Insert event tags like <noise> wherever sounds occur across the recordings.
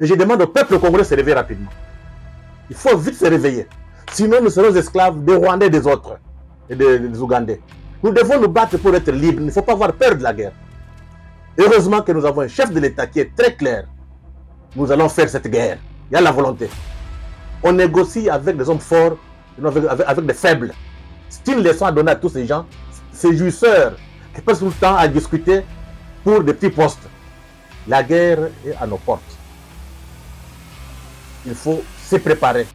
Et je demande au peuple congolais de se réveiller rapidement. Il faut vite se réveiller. Sinon, nous serons esclaves des Rwandais des autres, et des, Ougandais. Nous devons nous battre pour être libres. Il ne faut pas avoir peur de la guerre. Heureusement que nous avons un chef de l'État qui est très clair. Nous allons faire cette guerre. Il y a la volonté. On négocie avec des hommes forts, avec, avec, avec des faibles. C'est une leçon à donner à tous ces gens, ces jouisseurs, qui passent tout le temps à discuter pour des petits postes. La guerre est à nos portes il faut se préparer.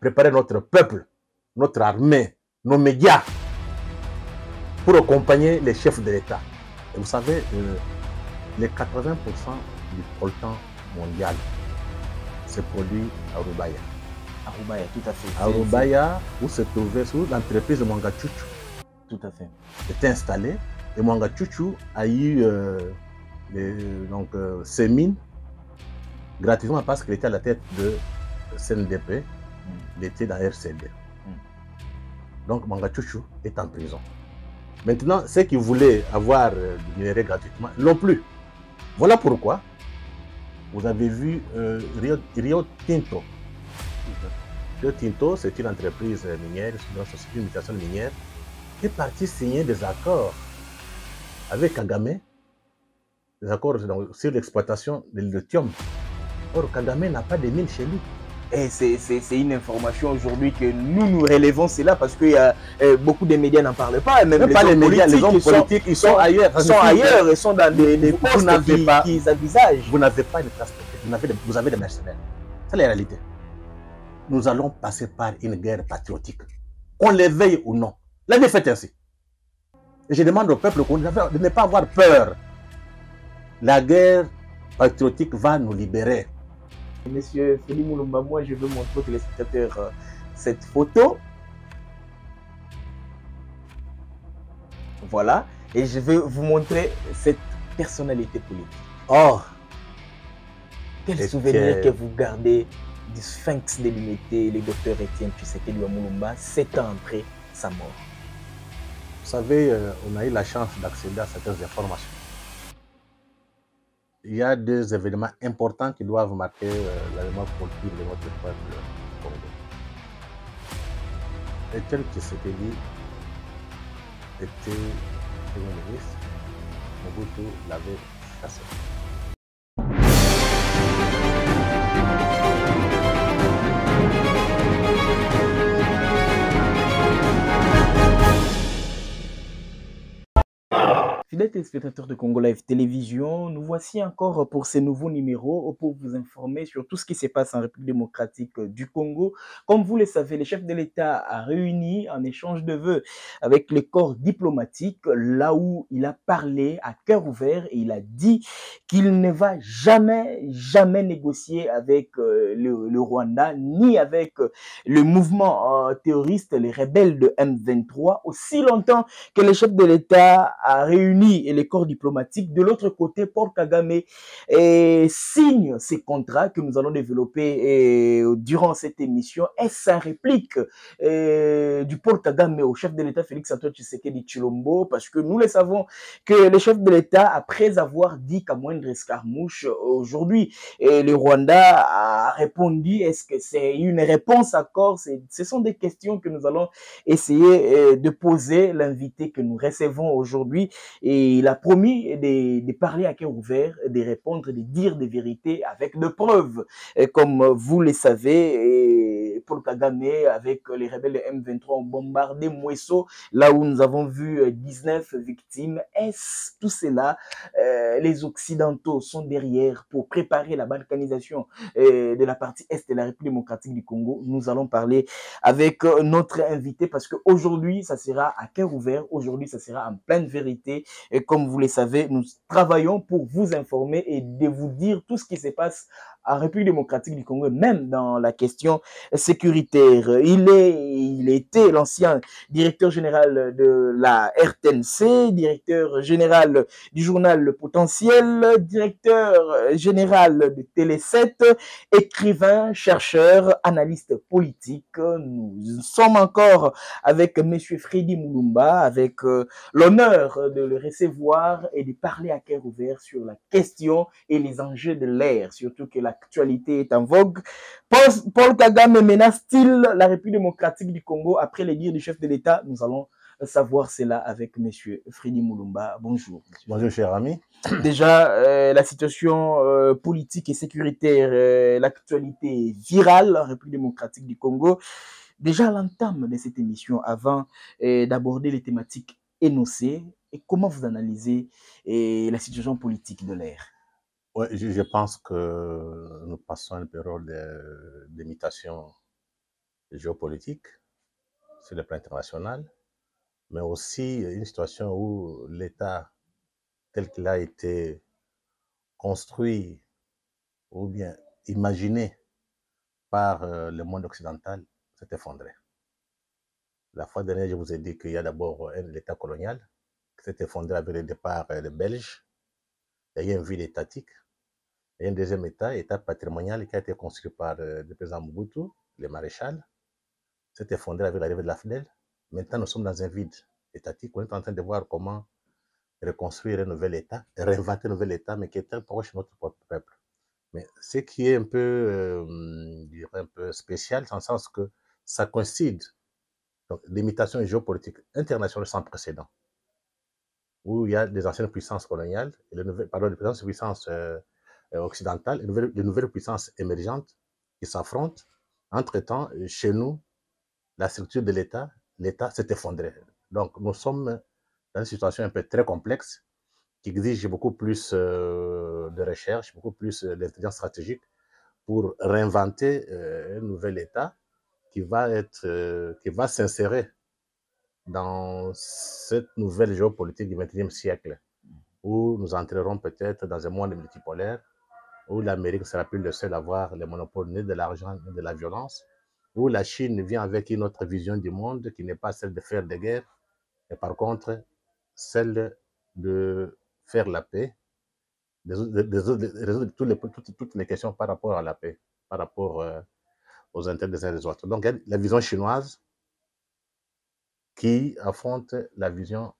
Préparer notre peuple, notre armée, nos médias pour accompagner les chefs de l'État. Et vous savez, euh, les 80% du coltan mondial se produit à Rubaya. À Rubaya, tout à fait. À Rubaya, où se trouvait l'entreprise de Chuchu. Tout à fait. Est installée et Chuchu a eu euh, donc, euh, ses mines gratuitement parce qu'il était à la tête de CNDP, mm. il était dans RCD. Mm. Donc Manga est en prison. Maintenant, ceux qui voulaient avoir euh, du minerai gratuitement l'ont plus. Voilà pourquoi vous avez vu euh, Rio, Tinto. Rio Tinto, c'est une entreprise minière, une société mutation minière, qui est partie signer des accords avec Kagame, des accords sur l'exploitation de lithium Or, Kagame n'a pas de mine chez lui. Et eh, c'est une information aujourd'hui que nous nous relevons cela parce que euh, euh, beaucoup de médias n'en parlent pas. Même, les pas les médias, les hommes politiques, ils sont, ailleurs. Ils sont ailleurs, ils sont dans des, postes qui, pas, Vous n'avez pas de vous avez, des, mercenaires. C'est la réalité. Nous allons passer par une guerre patriotique. Qu'on les veille ou non. La vie ainsi. je demande au peuple de ne pas avoir peur. La guerre patriotique va nous libérer. Monsieur Félix Moulumba, moi je veux montrer aux spectateurs euh, cette photo. Voilà. Et je veux vous montrer cette personnalité politique. Or, Quel souvenir que... vous gardez du sphinx de l'unité, le docteur Étienne Tshisekedi Moulumba, sept ans après sa mort. Vous savez, euh, on a eu la chance d'accéder à certaines informations il y a deux événements importants qui doivent marquer euh, la mémoire politique de notre peuple congolais. Et tel que c'était dit, était Premier ministre, Mobutu l'avait chassé. les téléspectateurs de Congo Live Télévision, nous voici encore pour ces nouveaux numéros pour vous informer sur tout ce qui se passe en République démocratique euh, du Congo. Comme vous le savez, le chef de l'État a réuni en échange de vœux avec le corps diplomatique, là où il a parlé à cœur ouvert et il a dit qu'il ne va jamais, jamais négocier avec euh, le, Rwanda, ni avec euh, le mouvement terroriste, les rebelles de M23, aussi longtemps que le chef de l'État a réuni et les corps diplomatiques. De l'autre côté, Paul Kagame eh, signe ces contrats que nous allons développer eh, durant cette émission. est-ce sa réplique eh, du Paul Kagame au chef de l'État Félix Antoine Tshisekedi Chilombo, parce que nous le savons que le chef de l'État, après avoir dit qu'à moindre Escarmouche, aujourd'hui, le Rwanda a répondu, est-ce que c'est une réponse à corps Ce sont des questions que nous allons essayer de poser l'invité que nous recevons aujourd'hui. Et et il a promis de, parler à cœur ouvert, de répondre, de dire des vérités avec de preuves. Et comme vous le savez, et Paul Kagame avec les rebelles M23 ont bombardé Mouesso, là où nous avons vu 19 victimes. Est-ce tout cela, euh, les Occidentaux sont derrière pour préparer la balkanisation euh, de la partie Est de la République démocratique du Congo Nous allons parler avec euh, notre invité parce qu'aujourd'hui, ça sera à cœur ouvert, aujourd'hui, ça sera en pleine vérité. Et comme vous le savez, nous travaillons pour vous informer et de vous dire tout ce qui se passe en République démocratique du Congo, même dans la question sécuritaire. Il est, il était l'ancien directeur général de la RTNC, directeur général du journal Le Potentiel, directeur général de Télé7, écrivain, chercheur, analyste politique. Nous sommes encore avec M. Freddy Moulumba, avec euh, l'honneur de le se voir et de parler à cœur ouvert sur la question et les enjeux de l'air, surtout que l'actualité est en vogue. Paul, Kagame menace-t-il la République démocratique du Congo après les dires du chef de l'État Nous allons euh, savoir cela avec M. Freddy Moulumba. Bonjour. Bonjour, cher ami. <clears throat> Déjà, euh, la situation euh, politique et sécuritaire, l'actualité virale en République démocratique du Congo. Déjà, à l'entame de cette émission, avant d'aborder les thématiques énoncées, et comment vous analysez eh, la situation politique de l'air je, pense que nous passons une période d'imitation géopolitique sur le plan international, mais aussi une situation où l'État tel qu'il a été construit ou bien imaginé par euh, le monde occidental s'est effondré. La fois dernière, je vous ai dit qu'il y a d'abord l'État colonial c'était fondé avec le départ euh, des Belges. Il y a eu une ville étatique. Il y a un deuxième État, État patrimonial, qui a été construit par euh, le président Mugutu, le maréchal. C'était fondé avec l'arrivée de la FNEL. Maintenant, nous sommes dans un vide étatique. On est en train de voir comment reconstruire un nouvel État, réinventer un nouvel État, mais qui est très proche de notre propre peuple. Mais ce qui est un peu, euh, un peu spécial, dans le sens que ça coïncide. Donc, limitation géopolitique internationale sans précédent où il y a des anciennes puissances coloniales, et les nouvelles, pardon, des puissances, euh, euh, occidentales, les nouvelles, puissances émergentes qui s'affrontent. Entre-temps, chez nous, la structure de l'État, l'État s'est effondré. Donc, nous sommes dans une situation un peu très complexe qui exige beaucoup plus euh, de recherche, beaucoup plus d'intelligence stratégique pour réinventer un nouvel État qui va être, qui va s'insérer dans cette nouvelle géopolitique du XXIe siècle, où nous entrerons peut-être dans un monde multipolaire, où l'Amérique sera plus le seul à avoir les monopoles ni de l'argent ni de la violence, où la Chine vient avec une autre vision du monde qui n'est pas celle de faire des guerres, mais par contre celle de faire la paix, de résoudre toutes, les questions par rapport à la paix, par rapport euh, aux intérêts des uns et des autres. Donc la vision chinoise qui affronte la vision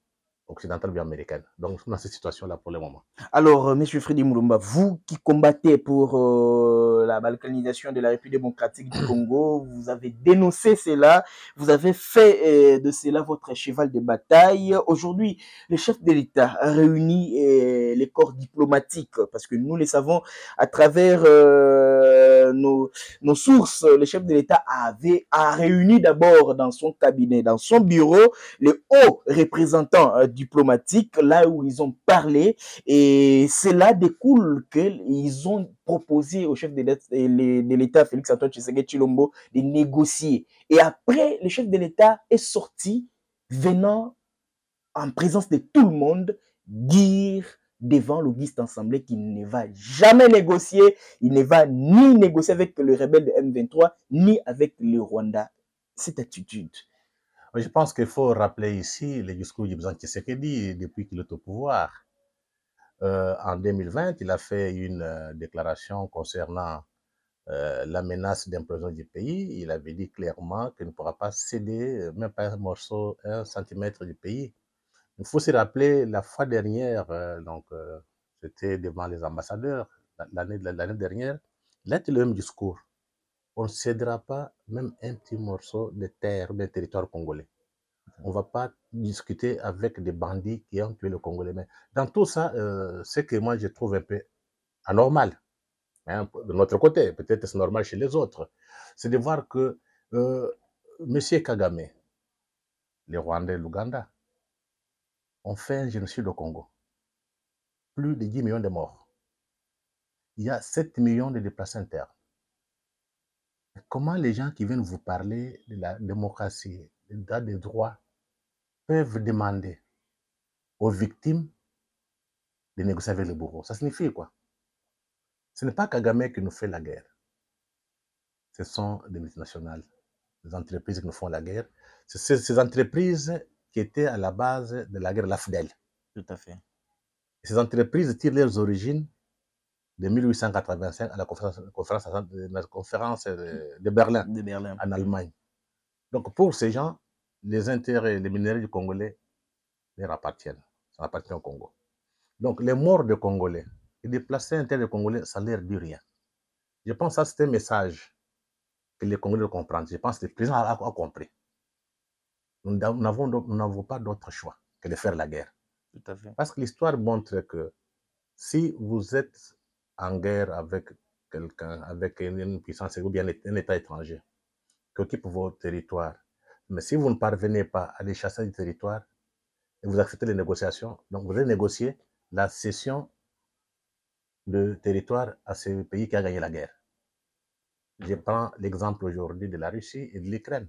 occidentale ou américaine. Donc, nous sommes dans cette situation-là pour le moment. Alors, euh, M. Freddy Moulumba, vous qui combattez pour euh, la balkanisation de la République démocratique du <clears throat> Congo, vous avez dénoncé cela, vous avez fait euh, de cela votre cheval de bataille. Aujourd'hui, le chef de l'État a réuni les corps diplomatiques, parce que nous les savons à travers nos, sources, le chef de l'État avait a réuni d'abord dans son cabinet, dans son bureau, les hauts représentants du diplomatique, là où ils ont parlé. Et cela découle qu'ils ont proposé au chef de l'État, Félix Antoine Tshisekedi Chilombo, de négocier. Et après, le chef de l'État est sorti, venant en présence de tout le monde, dire devant l'Auguste Assemblée qu'il ne va jamais négocier, il ne va ni négocier avec le rebelle de M23, ni avec le Rwanda. Cette attitude, je pense qu'il faut rappeler ici les discours de président Tshisekedi depuis qu'il est au pouvoir. Euh, en 2020, il a fait une euh, déclaration concernant euh, la menace d'implosion du pays. Il avait dit clairement qu'il ne pourra pas céder, même pas un morceau, un centimètre du pays. Il faut se rappeler la fois dernière, donc c'était devant les ambassadeurs, l'année dernière, là, a le même discours. On ne cédera pas même un petit morceau de terre d'un territoire congolais. On ne va pas discuter avec des bandits qui ont tué le Congolais. Mais dans tout ça, euh, ce que moi je trouve un peu anormal, hein, de notre côté, peut-être c'est normal chez les autres, c'est de voir que euh, M. Kagame, les Rwandais, et l'Ouganda, ont fait un génocide au Congo. Plus de 10 millions de morts. Il y a 7 millions de déplacés internes. Comment les gens qui viennent vous parler de la démocratie, des des droits, peuvent demander aux victimes de négocier avec le bourreau Ça signifie quoi Ce n'est pas Kagame qui nous fait la guerre. Ce sont des multinationales, des entreprises qui nous font la guerre. C'est ces entreprises qui étaient à la base de la guerre de la fidèle. Tout à fait. Ces entreprises tirent leurs origines de 1885 à la conférence, conférence euh, de, Berlin, en Allemagne. Donc pour ces gens, les intérêts, les minéraux du Congolais leur appartiennent. Ça appartient au Congo. Donc les morts de Congolais et déplacer un tel de Congolais, ça ne leur dit rien. Je pense que c'est un message que les Congolais comprennent. Je pense que le président a, compris. Nous n'avons pas d'autre choix que de faire la guerre. Parce que l'histoire montre que si vous êtes en guerre avec quelqu'un, avec une puissance ou bien un État étranger qui occupe vos territoires. Mais si vous ne parvenez pas à les chasser du territoire et vous acceptez les négociations, donc vous allez négocier la cession de territoire à ce pays qui a gagné la guerre. Je prends l'exemple aujourd'hui de la Russie et de l'Ukraine.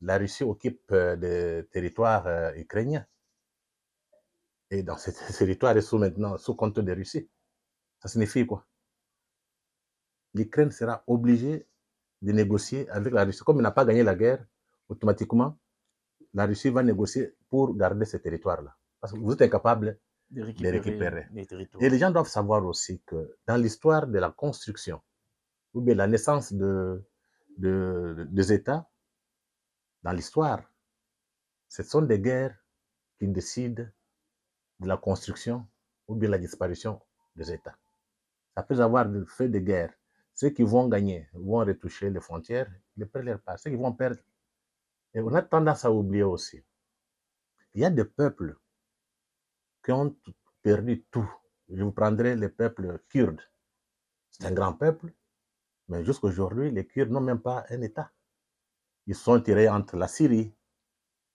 La Russie occupe euh, des territoires euh, ukrainiens. Et dans ces <laughs> territoires, sont maintenant sous contrôle de Russie. Ça signifie quoi L'Ukraine sera obligée de négocier avec la Russie. Comme il n'a pas gagné la guerre, automatiquement, la Russie va négocier pour garder ces territoires-là. Parce que vous êtes incapable de récupérer, Les territoires. Et les gens doivent savoir aussi que dans l'histoire de la construction, ou bien la naissance de, des États, dans l'histoire, ce sont des guerres qui décident de la construction ou bien la disparition des États après avoir fait des guerres, ceux qui vont gagner vont retoucher les frontières, les prennent pas. Ceux qui vont perdre, et on a tendance à oublier aussi. Il y a des peuples qui ont perdu tout. Je vous prendrai les peuples kurdes. C'est un grand peuple, mais jusqu'à aujourd'hui, les Kurdes n'ont même pas un État. Ils sont tirés entre la Syrie,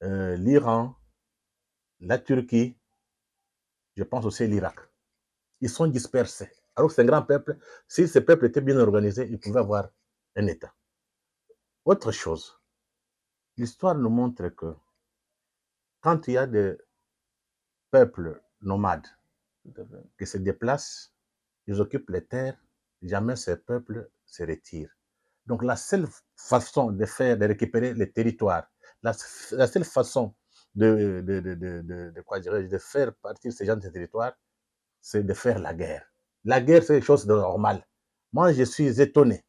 euh, l'Iran, la Turquie, je pense aussi l'Irak. Ils sont dispersés. Alors c'est un grand peuple. Si ce peuple était bien organisé, il pouvait avoir un État. Autre chose, l'histoire nous montre que quand il y a des peuples nomades qui se déplacent, ils occupent les terres, jamais ces peuples se retire Donc la seule façon de faire, de récupérer les territoires, la, seule façon de, de, de, de, faire partir ces gens de territoires, c'est de faire la guerre. La guerre, c'est une chose de normale. Moi, je suis étonné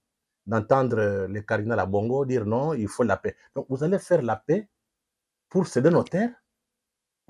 d'entendre le cardinal Abongo dire non, il faut la paix. Donc, vous allez faire la paix pour ces deux notaires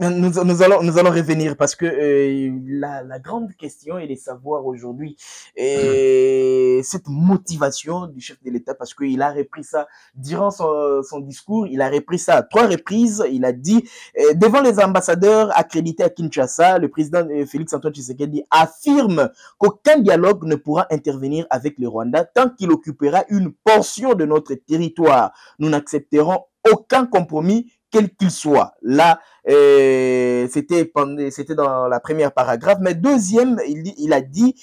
nous, allons, nous allons revenir parce que euh, la, grande question est de savoir aujourd'hui euh, cette motivation du chef de l'État parce qu'il a repris ça durant son, discours, il a repris ça à trois reprises. Il a dit euh, devant les ambassadeurs accrédités à Kinshasa, le président Félix Antoine Tshisekedi affirme qu'aucun dialogue ne pourra intervenir avec le Rwanda tant qu'il occupera une portion de notre territoire. Nous n'accepterons aucun compromis quel qu'il soit. Là, euh, c'était dans la première paragraphe, mais deuxième, il, a dit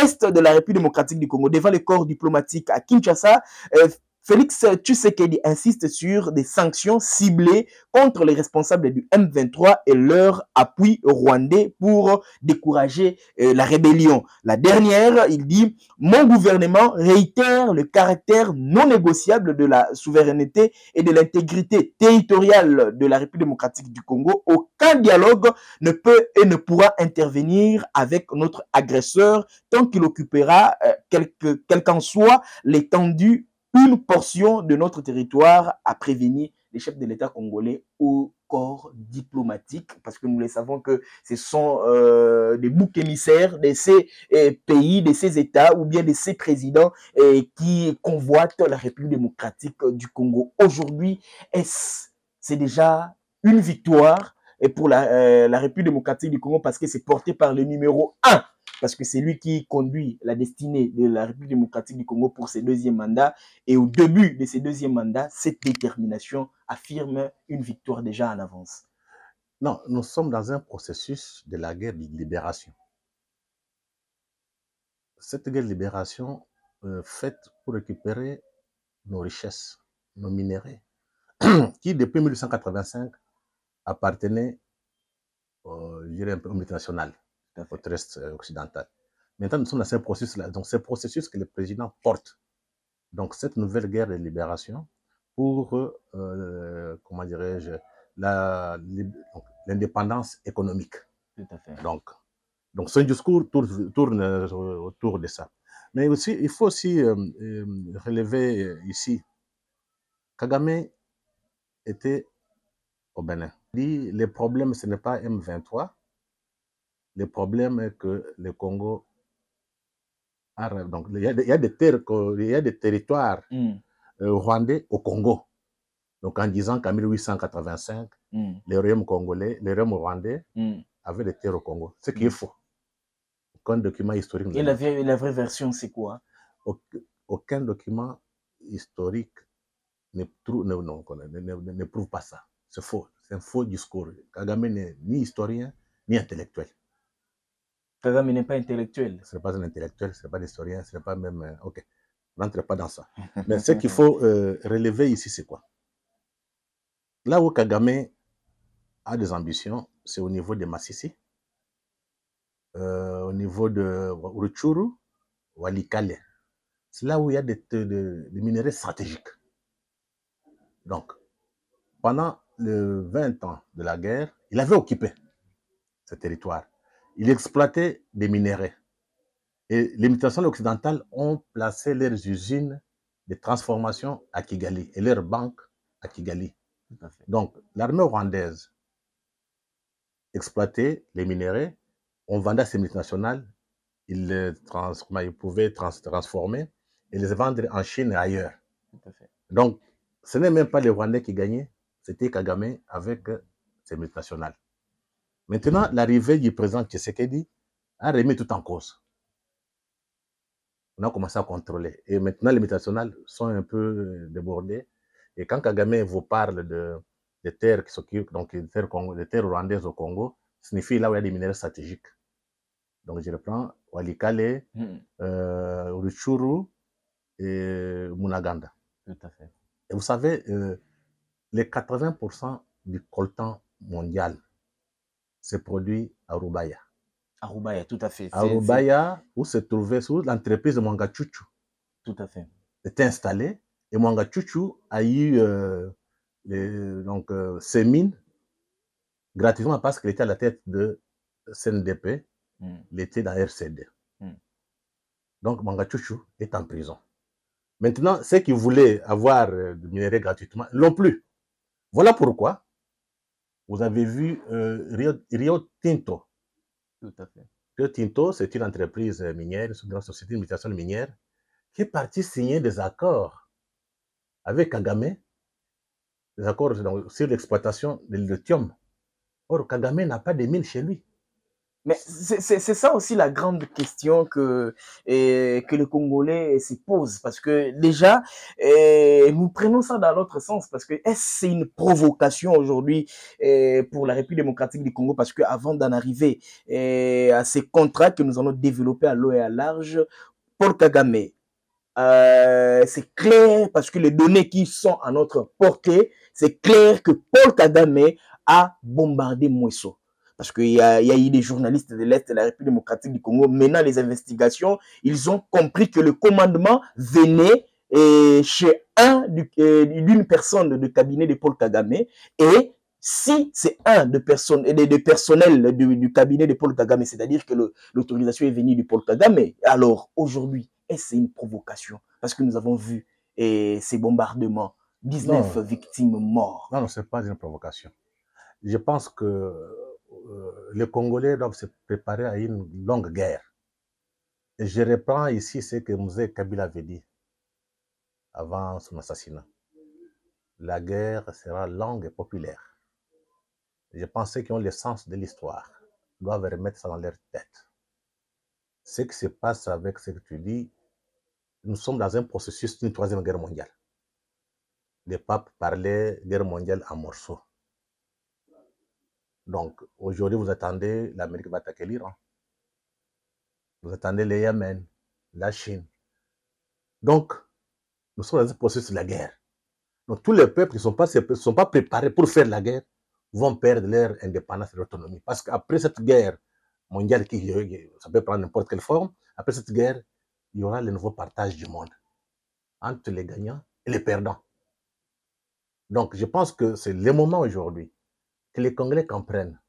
est de la République démocratique du Congo devant les corps diplomatiques à Kinshasa. Euh, Félix Tshisekedi insiste sur des sanctions ciblées contre les responsables du M23 et leur appui rwandais pour décourager euh, la rébellion. La dernière, il dit, mon gouvernement réitère le caractère non négociable de la souveraineté et de l'intégrité territoriale de la République démocratique du Congo. Aucun dialogue ne peut et ne pourra intervenir avec notre agresseur tant qu'il occupera, euh, quel qu'en soit l'étendue une portion de notre territoire, a prévenu les chefs de l'État congolais au corps diplomatique, parce que nous les savons que ce sont euh, des boucs émissaires de ces euh, pays, de ces États ou bien de ces présidents euh, qui convoitent la République démocratique du Congo. Aujourd'hui, est c'est déjà une victoire pour la, la République démocratique du Congo parce que c'est porté par le numéro 1 parce que c'est lui qui conduit la destinée de la République démocratique du Congo pour ses deuxièmes mandats. Et au début de ses deuxièmes mandats, cette détermination affirme une victoire déjà en avance. Non, nous sommes dans un processus de la guerre de libération. Cette guerre de libération euh, faite pour récupérer nos richesses, nos minéraux, <clears throat> qui depuis 1885 appartenaient au je aux multinationales terrestre euh, occidental. Maintenant, nous sommes dans ce processus-là. Donc, ce processus que le président porte. Donc, cette nouvelle guerre de libération pour, euh, comment dirais-je, l'indépendance économique. Tout à fait. Donc, donc son discours tourne, euh, autour de ça. Mais aussi, il faut aussi relever ici, Kagame était au Bénin. Il dit, les problèmes, ce n'est pas M23, le problème est que le Congo a, donc il y a, des, terres, des territoires mm. euh, rwandais au Congo. Donc en disant qu'en 1885, mm. les royaumes congolais, les rwandais mm. avaient des terres au Congo, ce qui est faux. Aucun document historique. Et la, vraie, la vraie version, c'est quoi Aucun document historique ne, ne prouve pas ça. C'est faux. C'est un faux discours. Kagame n'est ni historien ni intellectuel. Kagame n'est pas intellectuel. Ce n'est pas un intellectuel, ce n'est pas un historien, ce n'est pas même... Ok, n'entre pas dans <laughs> ça. Mais ce qu'il faut eh, relever ici, c'est quoi Là où Kagame a des ambitions, c'est au niveau des Massissi, euh, au niveau de Ruchuru, Walikale. C'est là où il y a des, minerais stratégiques. Donc, pendant les 20 ans de la guerre, il avait occupé ce territoire il exploitait des minéraux. Et les multinationales occidentales ont placé leurs usines de transformation à Kigali et leurs banques à Kigali. Donc, l'armée rwandaise exploitait les minéraux, on vendait à ces multinationales, ils, pouvaient transformer et les vendre en Chine et ailleurs. Donc, ce n'est même pas les Rwandais qui gagnaient, c'était Kagame avec ces multinationales. Maintenant, l'arrivée du président Tshisekedi a remis tout en cause. On a commencé à contrôler. Et maintenant, les multinationales sont un peu euh, débordées. Et quand Kagame vous parle de, terres qui s'occupent, donc des terres, rwandaises au Congo, signifie là où il y a des minéraux stratégiques. Donc je reprends Walikale, hmm. euh, Ruchuru et Munaganda. Tout à fait. Et vous savez, euh, les 80% du coltan mondial se produit à Rubaya. À tout à fait. À Rubaya, où se trouvait l'entreprise de Mangachuchu. Tout à fait. Était installée et Mangachuchu a eu euh, donc, euh, ses mines gratuitement parce qu'il était à la tête de CNDP, il hmm. était dans RCD. Hmm. Donc Mangachuchu est en prison. Maintenant, ceux qui voulaient avoir euh, du minerai gratuitement l'ont plus. Voilà pourquoi vous avez vu euh, Rio, Tinto. Tout à fait. Rio Tinto, c'est une entreprise minière, une société mutation minière, qui est partie signer des accords avec Kagame, des accords sur l'exploitation de lithium. Or, Kagame n'a pas de mine chez lui. Mais c'est ça aussi la grande question que et, que le Congolais se pose parce que déjà nous prenons ça dans l'autre sens parce que est-ce c'est une provocation aujourd'hui pour la République démocratique du Congo parce que d'en arriver à ces contrats que nous allons développer à l'eau et à large, Paul Kagame, euh, c'est clair parce que les données qui sont à notre portée, c'est clair que Paul Kagame a bombardé Mouesso. Parce qu'il y, a eu des journalistes de l'Est de la République démocratique du Congo menant les investigations. Ils ont compris que le commandement venait euh, chez un euh, d'une personne de cabinet de Paul Kagame et si c'est un de, personnes, de, de personnel du, cabinet de Paul Kagame, c'est-à-dire que l'autorisation est venue du Paul Kagame, alors aujourd'hui, est-ce une provocation Parce que nous avons vu euh, ces bombardements, 19 victimes mortes. Non, non, ce n'est pas une provocation. Je pense que euh, les Congolais doivent se préparer à une longue guerre. je reprends ici ce que Mouzé Kabila avait dit avant son assassinat. La guerre sera longue et populaire. Je pense qu'ils ont le sens de l'histoire doivent remettre ça dans leur tête. Ce qui se passe avec ce que tu dis, nous sommes dans un processus d'une troisième guerre mondiale. Les papes parlaient guerre mondiale en morceaux. Donc, aujourd'hui, vous attendez, l'Amérique va attaquer l'Iran. Vous attendez le Yémen, la Chine. Donc, nous sommes dans un processus de la guerre. Donc, tous les peuples qui ne sont pas, préparés pour faire la guerre vont perdre leur indépendance et leur autonomie. Parce qu'après cette guerre mondiale, qui, ça peut prendre n'importe quelle forme, après cette guerre, il y aura le nouveau partage du monde entre les gagnants et les perdants. Donc, je pense que c'est le moment aujourd'hui que les Congolais comprennent.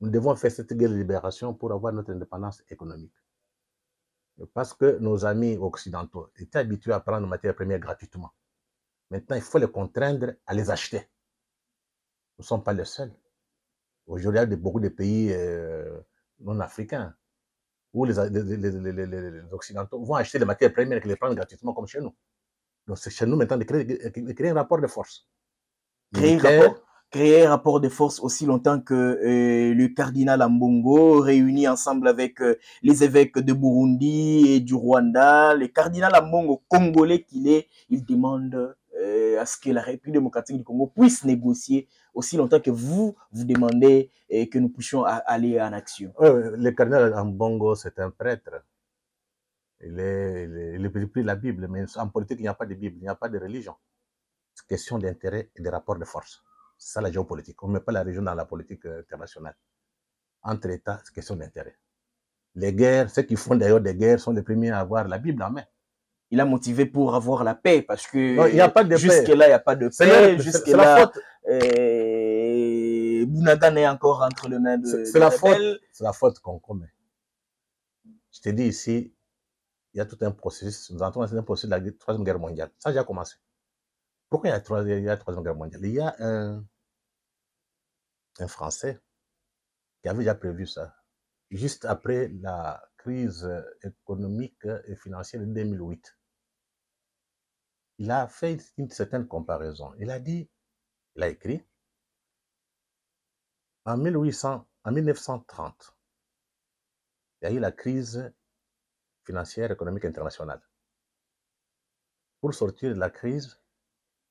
Nous devons faire cette guerre de libération pour avoir notre indépendance économique. Parce que nos amis occidentaux étaient habitués à prendre nos matières premières gratuitement. Maintenant, il faut les contraindre à les acheter. Nous ne sommes pas les seuls. Aujourd'hui, il y a beaucoup de pays euh, non africains où les, Occidentaux vont acheter des matières premières et les prendre gratuitement comme chez nous. Donc, c'est chez nous maintenant de créer, créer un rapport de force créer un rapport de force aussi longtemps que euh, le cardinal Ambongo réuni ensemble avec euh, les évêques de Burundi et du Rwanda, le cardinal Ambongo congolais qu'il est, il demande euh, à ce que la République démocratique du Congo puisse négocier aussi longtemps que vous vous demandez que nous puissions aller en action. Le cardinal Ambongo, c'est un prêtre. Il est, il, est, la Bible, mais en politique, il n'y a pas de Bible, il n'y a pas de religion. C'est question d'intérêt et de rapport de force. C'est ça la géopolitique. On ne met pas la région dans la politique euh, internationale. Entre États, c'est question d'intérêt. Les guerres, ceux qui font d'ailleurs des guerres sont les premiers à avoir la Bible en main. Il a motivé pour avoir la paix parce que jusqu'à jusque-là, il n'y a pas de paix. Jusque-là, est eh, encore entre les mains de. C'est la, faute. C'est la faute qu'on commet. Je te dis ici, il y a tout un processus. Nous entrons dans un processus de la Troisième Guerre mondiale. Ça j'ai commencé. Pourquoi il y a, la Troisième Guerre mondiale Il y a un, Français qui avait déjà prévu ça, juste après la crise économique et financière de 2008. Il a fait une certaine comparaison. Il a dit, il a écrit, en, 1800, en 1930, il y a eu la crise financière économique internationale. Pour sortir de la crise,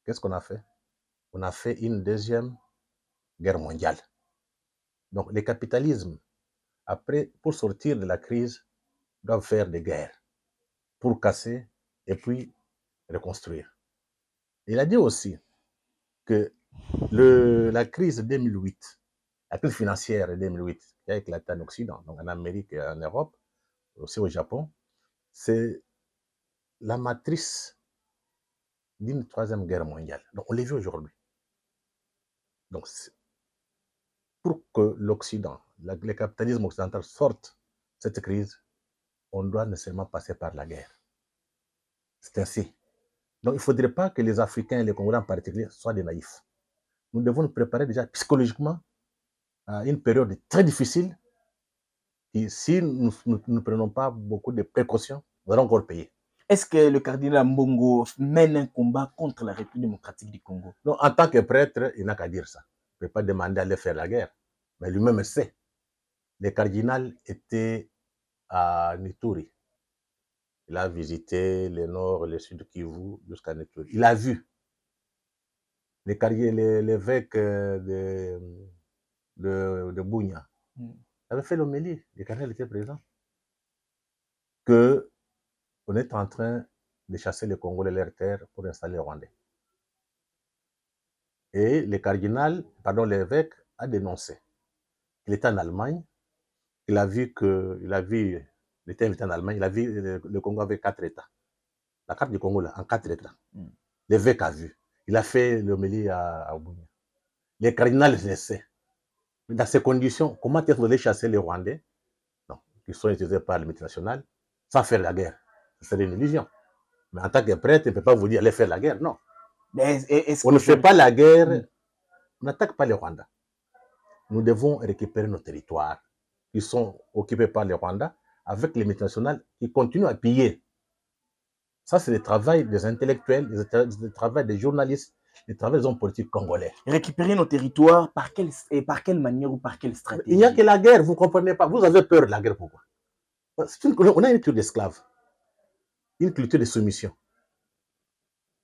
Qu'est-ce qu'on a fait On a fait une deuxième guerre mondiale. Donc les capitalismes, après, pour sortir de la crise, doivent faire des guerres pour casser et puis reconstruire. Il a dit aussi que la crise 2008, la crise financière de 2008, qui a éclaté en Occident, donc en Amérique et en Europe, aussi au Japon, c'est la matrice d'une troisième guerre mondiale. Donc on les vit aujourd'hui. Donc pour que l'Occident, le capitalisme occidental sorte de cette crise, on doit nécessairement passer par la guerre. C'est ainsi. Donc il ne faudrait pas que les Africains et les Congolais en particulier soient des naïfs. Nous devons nous préparer déjà psychologiquement à une période très difficile. Et si nous ne prenons pas beaucoup de précautions, nous allons encore payer. Est-ce que le cardinal Mbongo mène un combat contre la République démocratique du Congo Non, en tant que prêtre, il n'a qu'à dire ça. Il ne peut pas demander à aller faire la guerre. Mais lui-même sait. Le cardinal était à Nituri. Il a visité le nord, le sud de Kivu jusqu'à Nituri. Il a vu. L'évêque euh, de, de, Il hmm. avait fait l'homélie. Le cardinal était présent. Que on est en train de chasser les Congolais leurs terres pour installer les Rwandais. Et le cardinal, pardon, l'évêque a dénoncé. Il était en Allemagne, il a vu que, il a vu, il était invité en Allemagne, il a vu le, Congo avait quatre États. La carte du Congo, là, en quatre États. Hmm. L'évêque a vu. Il a fait l'homélie à, à Les Les cardinales, le sais. dans ces conditions, comment est-ce qu'on chasser les Rwandais, non, qui sont utilisés par les multinationales, sans faire la guerre c'est une illusion. Mais en tant que prêtre, il ne peut pas vous dire allez faire la guerre, non. on ne fait pas la guerre, hmm. on n'attaque pas les Rwandais. Nous devons récupérer nos territoires qui sont occupés par les Rwandais avec les multinationales qui continuent à piller. Ça, c'est le travail des intellectuels, le travail des journalistes, le travail des hommes politiques congolais. Récupérer nos territoires par quelle, par quelle manière ou par quelle stratégie Il n'y a que la guerre, vous ne comprenez pas. Vous avez peur de la guerre, pourquoi On a une culture d'esclaves une culture de soumission.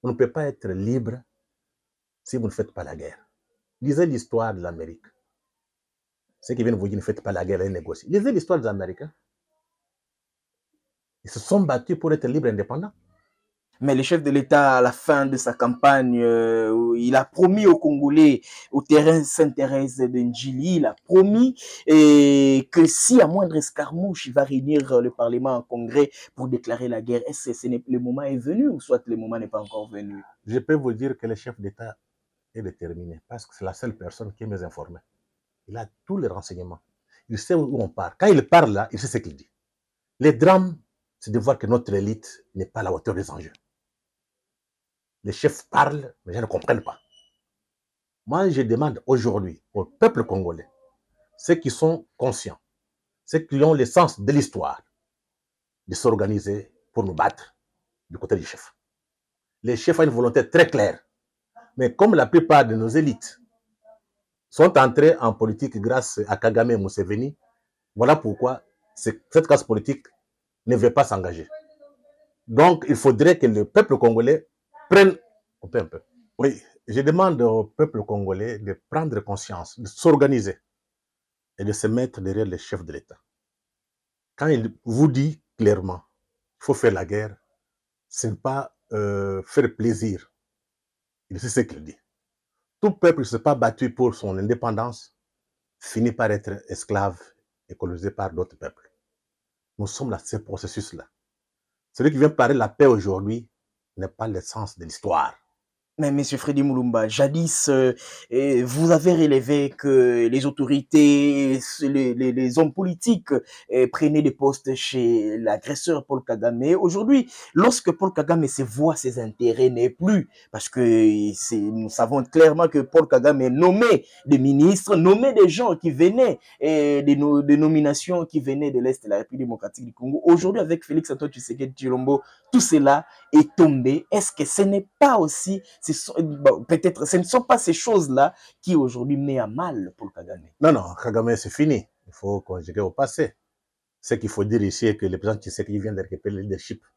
On ne peut pas être libre si vous ne faites pas la guerre. Lisez l'histoire de l'Amérique. Ceux qui viennent vous dire ne faites pas la guerre, ils négocier. Lisez l'histoire des Américains. Ils se sont battus pour être libres et indépendants. Mais le chef de l'État, à la fin de sa campagne, euh, il a promis aux Congolais, au terrain Sainte-Thérèse de Njili, il a promis que si à moindre escarmouche, il va réunir le Parlement en congrès pour déclarer la guerre. Est-ce que le moment est venu ou soit le moment n'est pas encore venu Je peux vous dire que le chef d'État est déterminé parce que c'est la seule personne qui est informé. informée. Il a tous les renseignements. Il sait où on part. Quand il parle là, il sait ce qu'il dit. Les drames, c'est de voir que notre élite n'est pas à la hauteur des enjeux les chefs parlent, mais je ne comprends pas. Moi, je demande aujourd'hui au peuple congolais, ceux qui sont conscients, ceux qui ont le sens de l'histoire, de s'organiser pour nous battre du côté du chef. Les chefs ont une volonté très claire. Mais comme la plupart de nos élites sont entrées en politique grâce à Kagame et Museveni, voilà pourquoi cette classe politique ne veut pas s'engager. Donc, il faudrait que le peuple congolais prennent... peu. Oui, je demande au peuple congolais de prendre conscience, de s'organiser et de se mettre derrière les chefs de l'État. Quand il vous dit clairement, qu'il faut faire la guerre, ce n'est pas euh, faire plaisir. Il sait ce qu'il dit. Tout peuple qui ne s'est pas battu pour son indépendance finit par être esclave et colonisé par d'autres peuples. Nous sommes dans ce processus-là. Celui qui vient parler de la paix aujourd'hui, n'est pas le sens de l'histoire. Mais Monsieur Freddy Moulumba, jadis, euh, vous avez relevé que les autorités, les, hommes politiques euh, prenaient des postes chez l'agresseur Paul Kagame. Aujourd'hui, lorsque Paul Kagame se voit ses intérêts n'est plus, parce que nous savons clairement que Paul Kagame nommé des ministres, nommé des gens qui venaient, euh, des, nominations qui venaient de l'Est de la République démocratique du Congo. Aujourd'hui, avec Félix Antoine Tshisekedi Chilombo, tout cela est tombé. Est-ce que ce n'est pas aussi peut-être, ce ne sont pas ces choses-là qui aujourd'hui met à mal pour Kagame. Non, non, Kagame, c'est fini. Il faut conjuguer au passé. Ce qu'il faut dire ici est que le président Tshisekedi vient de le leadership de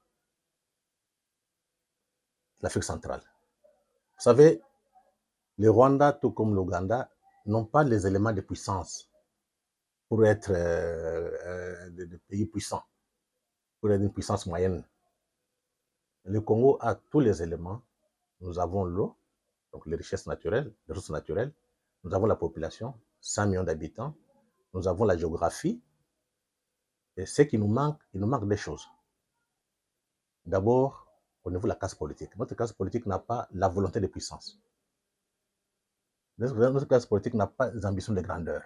l'Afrique centrale. Vous savez, le Rwanda, tout comme l'Ouganda, n'ont pas les éléments de puissance pour être euh, euh, des pays puissants, pour être une puissance moyenne. Le Congo a tous les éléments nous avons l'eau, donc les richesses naturelles, les ressources naturelles, nous avons la population, 100 millions d'habitants, nous avons la géographie, et ce qui nous manque, il nous manque des choses. D'abord, au niveau de la classe politique. Notre classe politique n'a pas la volonté de puissance. Notre classe politique n'a pas les ambitions de grandeur.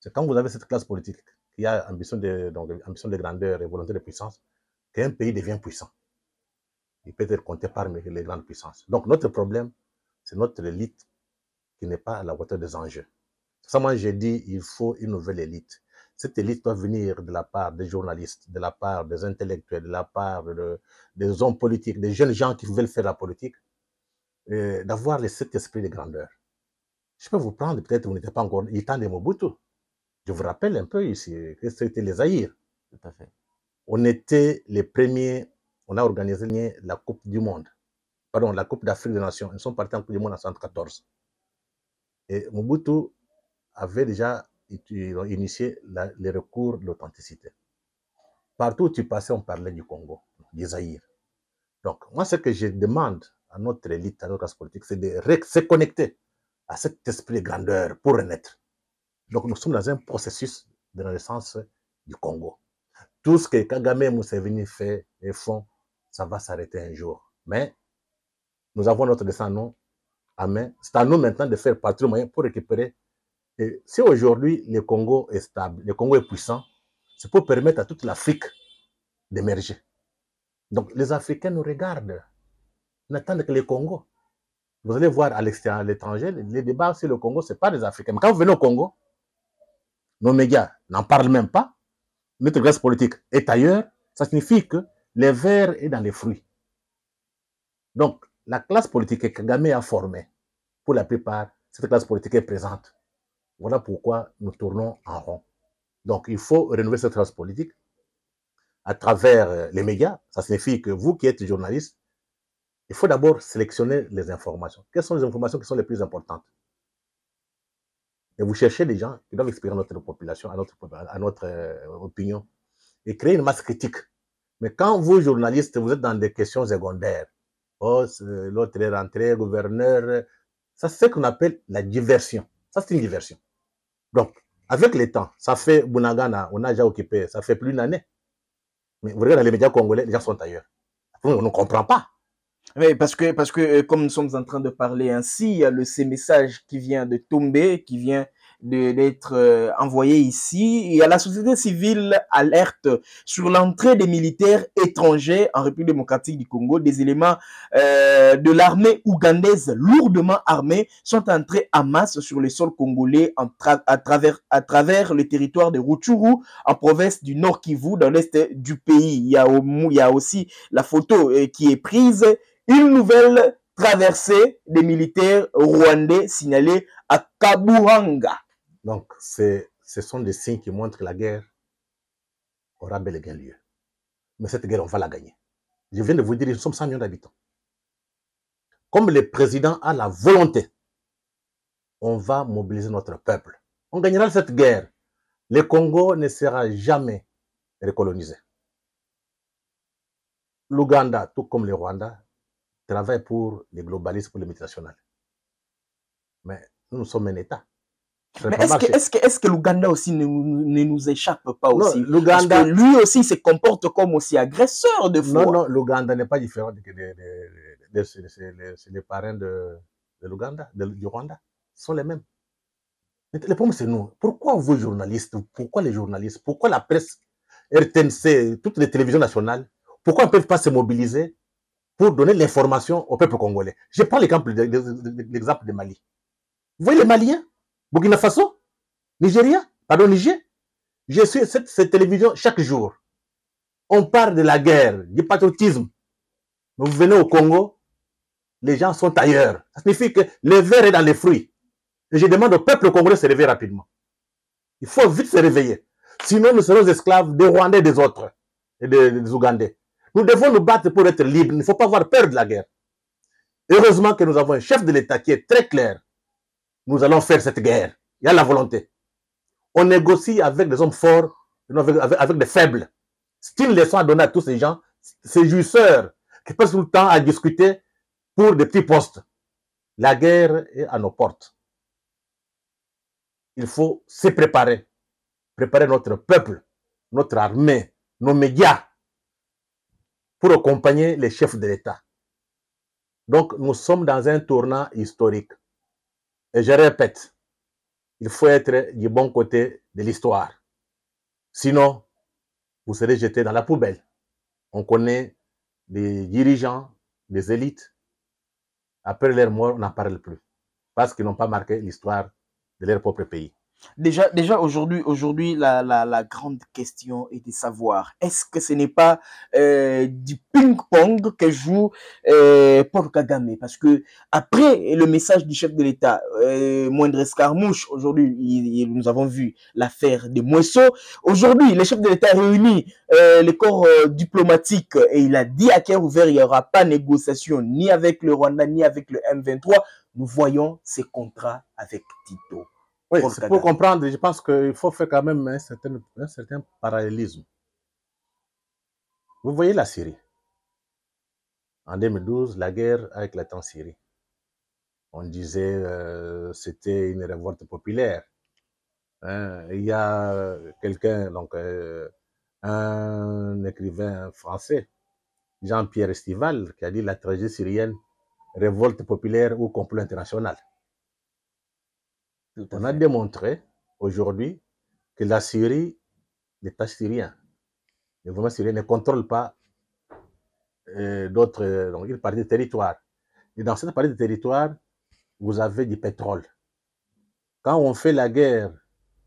C'est quand vous avez cette classe politique qui a ambition de, ambition de grandeur et volonté de puissance qu'un pays devient puissant il peut être compté parmi les grandes puissances. Donc notre problème, c'est notre élite qui n'est pas à la hauteur des enjeux. Ça, moi, j'ai dit, il faut une nouvelle élite. Cette élite doit venir de la part des journalistes, de la part des intellectuels, de la part de, des hommes politiques, des jeunes gens qui veulent faire la politique, euh, d'avoir cet esprit de grandeur. Je peux vous prendre, peut-être vous n'étiez pas encore il était de Mobutu. Je vous rappelle un peu ici que c'était les Aïr. Tout à fait. On était les premiers on a organisé la Coupe du Monde, pardon, la Coupe d'Afrique des Nations. Ils sont partis en Coupe du Monde en 1974. Et Mobutu avait déjà euh, initié les recours d'authenticité. l'authenticité. Partout où tu passais, on parlait du Congo, des Zaïre. Donc, moi, ce que je demande à notre élite, à notre classe politique, c'est de se connecter à cet esprit de grandeur pour renaître. Donc, nous sommes dans un processus de renaissance du Congo. Tout ce que Kagame et venu faire et font, ça va s'arrêter un jour. Mais nous avons notre destin, non Amen. C'est à nous maintenant de faire patrimoine le moyen pour récupérer. Et si aujourd'hui le Congo est stable, le Congo est puissant, c'est pour permettre à toute l'Afrique d'émerger. Donc les Africains nous regardent, n'attendent que le Congo. Vous allez voir à l'extérieur, à l'étranger, les débats sur le Congo, ce n'est pas des Africains. Mais quand vous venez au Congo, nos médias n'en parlent même pas. Notre classe politique est ailleurs. Ça signifie que les vers et dans les fruits. Donc, la classe politique que Kagame a formée, pour la plupart, cette classe politique est présente. Voilà pourquoi nous tournons en rond. Donc, il faut renouveler cette classe politique à travers euh, les médias. Ça signifie que vous qui êtes journaliste, il faut d'abord sélectionner les informations. Quelles sont les informations qui sont les plus importantes Et vous cherchez des gens qui doivent exprimer notre population, à notre, à notre euh, opinion, et créer une masse critique mais quand vous, journalistes, vous êtes dans des questions secondaires, oh, l'autre est rentré, gouverneur, ça c'est ce qu'on appelle la diversion. Ça, c'est une diversion. Donc, avec le temps, ça fait Bunagana, on a déjà occupé, ça fait plus d'une année. Mais vous regardez les médias congolais, les gens sont ailleurs. On ne comprend pas. Mais parce que, parce que euh, comme nous sommes en train de parler ainsi, il y a le, ces messages qui vient de tomber, qui vient d'être euh, envoyé ici. Il y a la société civile alerte sur l'entrée des militaires étrangers en République démocratique du Congo. Des éléments euh, de l'armée ougandaise lourdement armés sont entrés en masse sur les sols congolais à, travers, à travers le territoire de Rutshuru, en province du Nord Kivu, dans l'est du pays. Il y, a il y a aussi la photo euh, qui est prise. Une nouvelle traversée des militaires rwandais signalée à Kaburanga. Donc, ce sont des signes qui montrent que la guerre aura bel et bien lieu. Mais cette guerre, on va la gagner. Je viens de vous dire, nous sommes 100 millions d'habitants. Comme le président a la volonté, on va mobiliser notre peuple. On gagnera cette guerre. Le Congo ne sera jamais recolonisé. L'Ouganda, tout comme le Rwanda, travaille pour les globalistes, pour les multinationales. Mais nous, nous sommes un État. Mais est-ce que, est que, que l'Ouganda aussi ne, nous échappe pas aussi L'Ouganda... lui aussi se comporte comme aussi agresseur de fois. Non, non, l'Ouganda n'est pas différent de, les parrains de, l'Ouganda, du Rwanda. Ils sont les mêmes. Le problème, c'est nous. Pourquoi vous, journalistes, pourquoi les journalistes, pourquoi la presse, RTNC, toutes les télévisions nationales, pourquoi ne peuvent pas se mobiliser pour donner l'information au peuple congolais Je prends l'exemple de, de Mali. Vous voyez les Maliens Burkina Faso, Nigeria, pardon, Niger. Je suis cette, cette télévision chaque jour. On parle de la guerre, du patriotisme. Mais vous venez au Congo, les gens sont ailleurs. Ça signifie que le verre est dans les fruits. Et je demande au peuple congolais de se réveiller rapidement. Il faut vite se réveiller. Sinon, nous serons esclaves des Rwandais des autres, et des, des Ougandais. Nous devons nous battre pour être libres. Il ne faut pas avoir peur de la guerre. Heureusement que nous avons un chef de l'État qui est très clair nous allons faire cette guerre. Il y a la volonté. On négocie avec des hommes forts, avec, des faibles. C'est une leçon à donner à tous ces gens, ces jouisseurs, qui passent tout le temps à discuter pour des petits postes. La guerre est à nos portes. Il faut se préparer. Préparer notre peuple, notre armée, nos médias, pour accompagner les chefs de l'État. Donc, nous sommes dans un tournant historique. Et je répète, il faut être du bon côté de l'histoire. Sinon, vous serez jeté dans la poubelle. On connaît des dirigeants, des élites. Après leur mort, on n'en parle plus parce qu'ils n'ont pas marqué l'histoire de leur propre pays. Déjà, déjà aujourd'hui, aujourd'hui la, grande question est de savoir est-ce que ce n'est pas euh, du ping-pong que joue euh, Paul Kagame Parce que après le message du chef de l'État, euh, Moindre Escarmouche, aujourd'hui, nous avons vu l'affaire des moissons Aujourd'hui, le chef de l'État réunit euh, les corps euh, diplomatiques et il a dit à cœur ouvert il n'y aura pas de négociation ni avec le Rwanda ni avec le M23. Nous voyons ces contrats avec Tito. Oui, pour, comprendre, je pense qu'il faut faire quand même un certain, parallélisme. Vous voyez la Syrie. En 2012, la guerre avec éclaté en Syrie. On disait que euh, c'était une révolte populaire. Hein, il y a euh, quelqu'un, donc euh, un écrivain français, Jean-Pierre Estival, qui a dit la tragédie syrienne, révolte populaire ou complot international. On a démontré aujourd'hui que la Syrie, pas syrien, le gouvernement syrien ne contrôle pas euh, d'autres, euh, Donc, une partie de territoire. Et dans cette partie de territoire, vous avez du pétrole. Quand on fait la guerre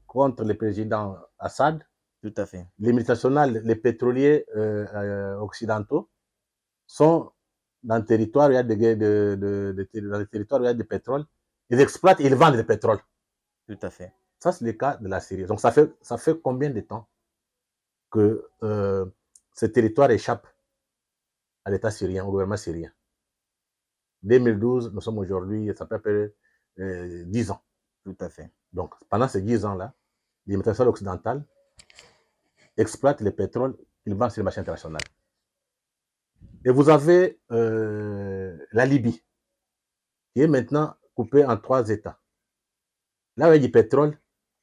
contre le président Assad, Tout à fait. les multinationales, les pétroliers euh, occidentaux sont dans le territoire où il y a des de, de, où il y a du pétrole. Ils exploitent, ils vendent le pétrole. Tout à fait. Ça, c'est le cas de la Syrie. Donc, ça fait, ça fait combien de temps que euh, ce territoire échappe à l'État syrien, au gouvernement syrien 2012, nous sommes aujourd'hui, ça peut être euh, 10 ans. Tout à fait. Donc, pendant ces 10 ans-là, l'immigration occidentale exploite le pétrole qu'il vend sur le marché international. Et vous avez euh, la Libye, qui est maintenant coupée en trois États. Là où du pétrole,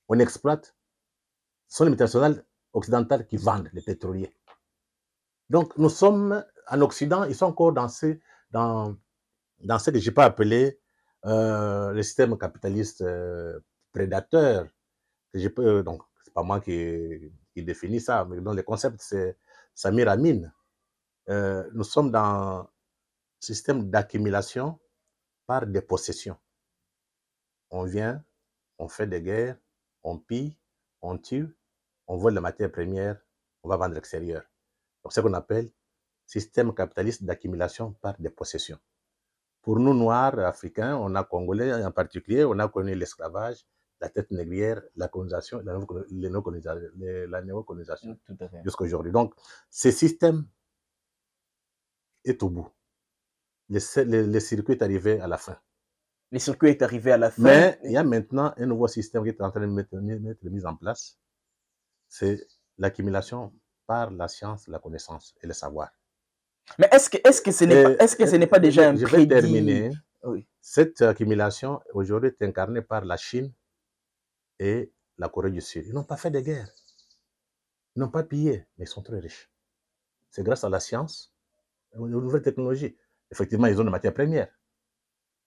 on exploite. Ce sont les multinationales occidentales qui vendent les pétroliers. Donc, nous sommes en Occident, ils sont encore dans ce, dans, dans ce que j'ai pas appelé euh, le système capitaliste euh, prédateur. Que peux, donc, c'est pas moi qui, qui définis ça, mais dans le concept, c'est Samir Amin. Euh, nous sommes dans un système d'accumulation par dépossession. On vient on fait des guerres, on pille, on tue, on vole la matière première, on va vendre l'extérieur. C'est ce qu'on appelle système capitaliste d'accumulation par dépossession. Pour nous, Noirs, Africains, on a Congolais en particulier, on a connu l'esclavage, la tête négrière, la colonisation, la néocolonisation jusqu'à aujourd'hui. Donc, ce système est au bout. Les circuits le circuit est arrivé à la fin. Le circuit est arrivé à la fin. Mais il y a maintenant un nouveau système qui est en train de mettre, en place. C'est l'accumulation par la science, la connaissance et le savoir. Mais est-ce que, est que ce n'est pas, est -ce que ce pas déjà un Je vais terminer. Cette accumulation, aujourd'hui, est incarnée par la Chine et la Corée du Sud. Ils n'ont pas fait de guerre. Ils n'ont pas pillé, mais ils sont très riches. C'est grâce à la science, aux nouvelles technologies. Effectivement, ils ont des matières premières.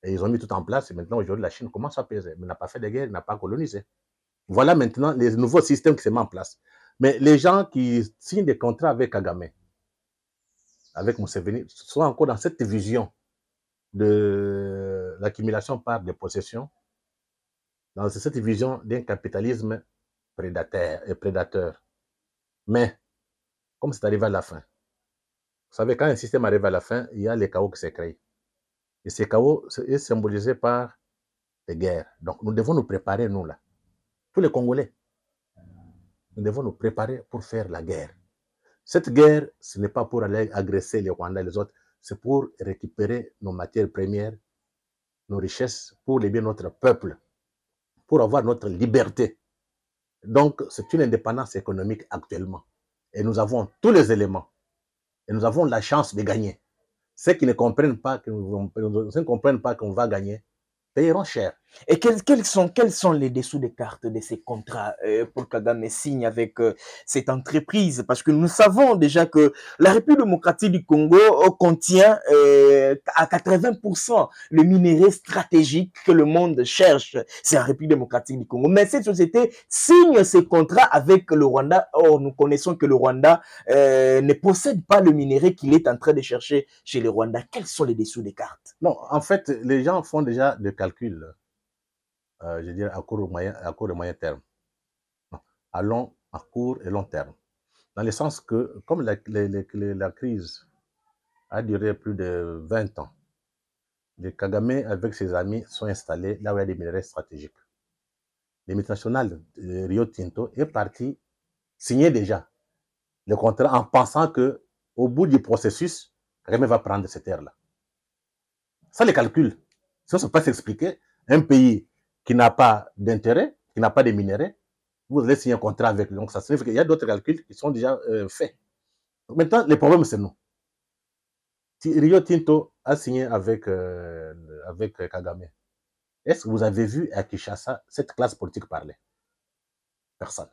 Et ils ont mis tout en place. Et maintenant, aujourd'hui, la Chine commence à peser. Mais n'a pas fait de guerre, elle n'a pas colonisé. Voilà maintenant les nouveaux systèmes qui se mettent en place. Mais les gens qui signent des contrats avec Kagame, avec Museveni, sont encore dans cette vision de l'accumulation par des possessions, dans cette vision d'un capitalisme prédateur et prédateur. Mais, comme c'est arrivé à la fin, vous savez, quand un système arrive à la fin, il y a les chaos qui se créent. Et ces chaos est symbolisé par les guerres. Donc nous devons nous préparer, nous, là. Tous les Congolais, nous devons nous préparer pour faire la guerre. Cette guerre, ce n'est pas pour aller agresser les Rwandais et les autres, c'est pour récupérer nos matières premières, nos richesses, pour les bien notre peuple, pour avoir notre liberté. Donc, c'est une indépendance économique actuellement. Et nous avons tous les éléments. Et nous avons la chance de gagner. Ceux qui ne comprennent pas qu'on va gagner paieront cher. Et quels, quels, sont, quels sont les dessous des cartes de ces contrats euh, pour Kagame signe avec euh, cette entreprise Parce que nous savons déjà que la République démocratique du Congo euh, contient euh, à 80% le minerai stratégique que le monde cherche. C'est la République démocratique du Congo. Mais cette société signe ces contrats avec le Rwanda. Or, nous connaissons que le Rwanda ne possède pas le minerai qu'il est en train de chercher chez le Rwanda. Quels sont les dessous des cartes Non, en fait, les gens font déjà des calculs euh, je veux à court, moyen, à court et moyen terme. à long, à court et long terme. Dans le sens que, comme la, crise a duré plus de 20 ans, les Kagame, avec ses amis, sont installés là où il y a des minerais stratégiques. L'émission nationale de Rio Tinto est parti signer déjà le contrat en pensant que au bout du processus, Kagame va prendre ces terres-là. Ça, les calculs, si on ne peut pas s'expliquer, un pays qui n'a pas d'intérêt, qui n'a pas de minéraux, vous allez signer un contrat avec lui. Donc, ça signifie qu'il y a d'autres calculs qui sont déjà euh, faits. maintenant, le problème, c'est nous. Rio Tinto a signé avec, euh, avec euh, Kagame. Est-ce que vous avez vu à Kinshasa cette classe politique parler Personne.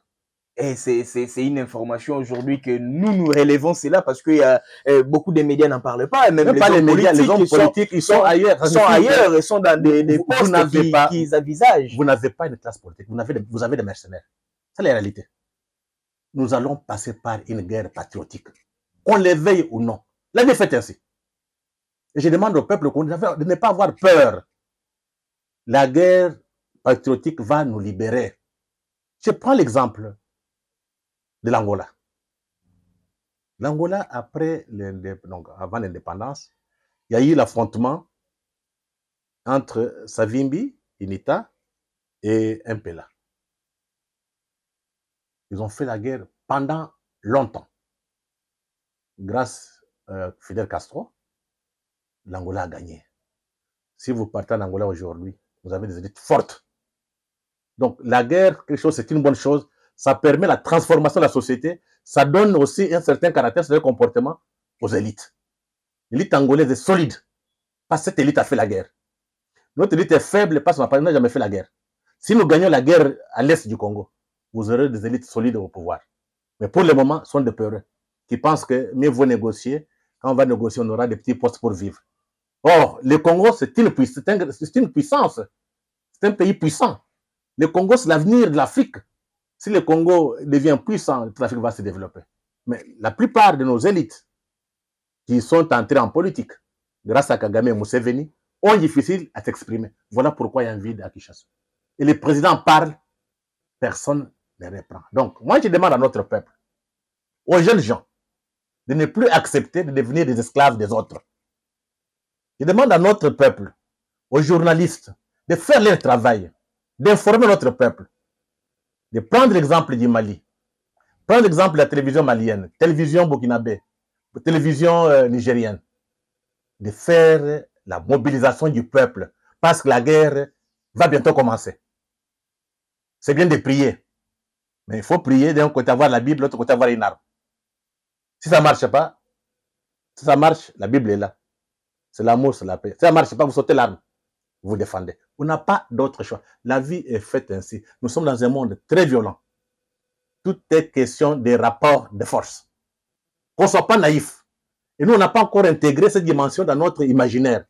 Et eh, c'est une information aujourd'hui que nous nous relevons cela parce que euh, euh, beaucoup de médias n'en parlent pas. les, pas les médias, les hommes politiques, ils sont, ailleurs. Ils sont ailleurs, ils sont dans des, des postes qu'ils envisagent. Vous n'avez pas une classe politique, vous avez, des, vous avez des mercenaires. C'est la réalité. Nous allons passer par une guerre patriotique. Qu'on l'éveille ou non. La fait ainsi. Et je demande au peuple de ne pas avoir peur. La guerre patriotique va nous libérer. Je prends l'exemple l'Angola. L'Angola, après avant l'indépendance, il y a eu l'affrontement entre Savimbi, Inita et MPLA. Ils ont fait la guerre pendant longtemps. Grâce à euh, Fidel Castro, l'Angola a gagné. Si vous partez en Angola aujourd'hui, vous avez des élites fortes. Donc la guerre, quelque chose, c'est une bonne chose, ça permet la transformation de la société, ça donne aussi un certain caractère, certain comportement aux élites. L'élite angolaise est solide, parce que cette élite a fait la guerre. Notre élite est faible parce qu'on n'a jamais fait la guerre. Si nous gagnons la guerre à l'est du Congo, vous aurez des élites solides au pouvoir. Mais pour le moment, ce sont des peureux qui pensent que mieux vaut négocier. Quand on va négocier, on aura des petits postes pour vivre. Or, le Congo, c'est une, puissance. C'est un pays puissant. Le Congo, c'est l'avenir de l'Afrique. Si le Congo devient puissant, le trafic va se développer. Mais la plupart de nos élites qui sont entrées en politique, grâce à Kagame et Museveni, ont difficile à s'exprimer. Voilà pourquoi il y a un vide à Kishasu. Et les présidents parlent, personne ne reprend. Donc, moi, je demande à notre peuple, aux jeunes gens, de ne plus accepter de devenir des esclaves des autres. Je demande à notre peuple, aux journalistes, de faire leur travail, d'informer notre peuple, de prendre l'exemple du Mali, prendre l'exemple de la télévision malienne, télévision burkinabé, télévision euh, nigérienne, de faire la mobilisation du peuple parce que la guerre va bientôt commencer. C'est bien de prier, mais il faut prier d'un côté avoir la Bible, de l'autre côté avoir une arme. Si ça ne marche pas, si ça marche, la Bible est là. C'est l'amour, c'est la paix. Si ça ne marche pas, vous sautez l'arme vous défendez. On n'a pas d'autre choix. La vie est faite ainsi. Nous sommes dans un monde très violent. Tout est question des rapports de force. Qu'on ne soit pas naïf. Et nous, on n'a pas encore intégré cette dimension dans notre imaginaire.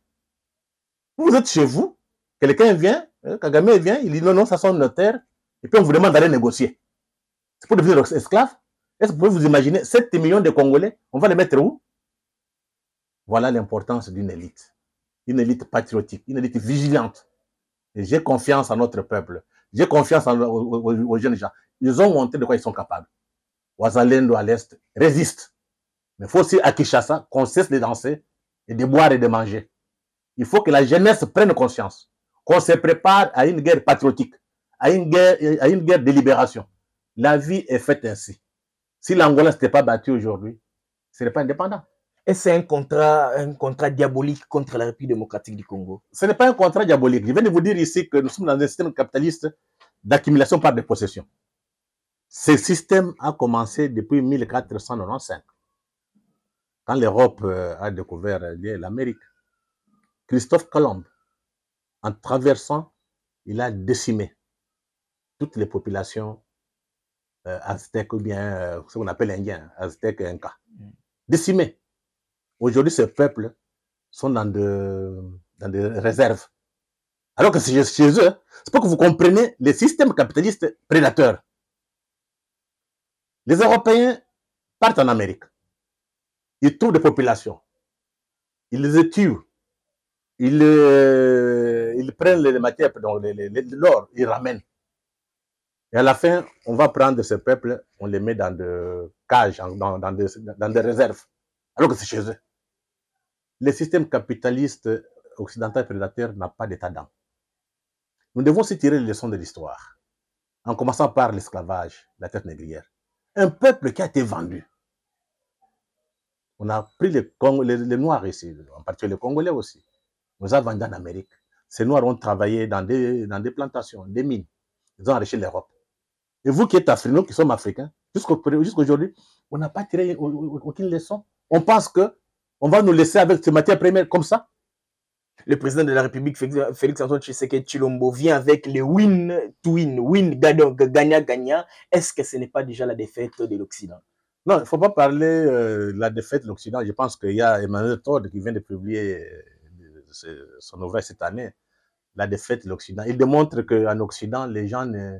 Vous êtes chez vous, quelqu'un vient, hein, Kagame vient, il dit non, non, ça sonne notaire, et puis on vous demande d'aller négocier. C'est pour devenir esclave. Est-ce que vous pouvez vous imaginer 7 millions de Congolais, on va les mettre où Voilà l'importance d'une élite une élite patriotique, une élite vigilante. j'ai confiance en notre peuple. J'ai confiance aux, jeunes gens. Ils ont montré de quoi ils sont capables. Ouazalendo à l'Est résiste. Mais il faut aussi à Kishasa qu'on cesse de danser et de boire et de manger. Il faut que la jeunesse prenne conscience, qu'on se prépare à une guerre patriotique, à une guerre, à une guerre de libération. La vie est faite ainsi. Si l'Angola n'était pas battue aujourd'hui, ce n'est pas indépendant. Et c'est un contrat, un contrat diabolique contre la République démocratique du Congo Ce n'est pas un contrat diabolique. Je viens de vous dire ici que nous sommes dans un système capitaliste d'accumulation par des possessions. Ce système a commencé depuis 1495, quand l'Europe euh, a découvert euh, l'Amérique. Christophe Colomb, en traversant, il a décimé toutes les populations euh, aztèques ou bien ce qu'on appelle indiens, aztèques et inca. Mm. Décimé. Aujourd'hui, ces peuples sont dans, des réserves. Alors que c'est chez eux, c'est pour que vous compreniez les systèmes capitalistes prédateurs. Les Européens partent en Amérique. Ils trouvent des populations. Ils les tuent. Ils, euh, prennent les matières, donc l'or, ils ramènent. Et à la fin, on va prendre ces peuples, on les met dans des cages, dans des réserves, alors que c'est chez eux le système capitaliste occidental prédateur n'a pas d'état d'âme. Nous devons aussi tirer les leçons de l'histoire, en commençant par l'esclavage, la terre négrière. Un peuple qui a été vendu. On a pris les, les, Noirs ici, en particulier les Congolais aussi. On les a vendus en Amérique. Ces Noirs ont travaillé dans des, dans des plantations, des mines. Ils ont enrichi l'Europe. Et vous qui êtes africains, qui sommes africains, jusqu'aujourd'hui, on n'a pas tiré aucune leçon. On pense que on va nous laisser avec ces matières premières comme ça le président de la République, Félix Antoine Tshisekedi Chilombo, vient avec le win to win, win gagnant gagnant. Est-ce que ce n'est pas déjà la défaite de l'Occident Non, il ne faut pas parler euh, de la défaite de l'Occident. Je pense qu'il y a Emmanuel Todd qui vient de publier euh, son ouvrage cette année, La défaite de l'Occident. Il démontre qu'en Occident, les gens euh,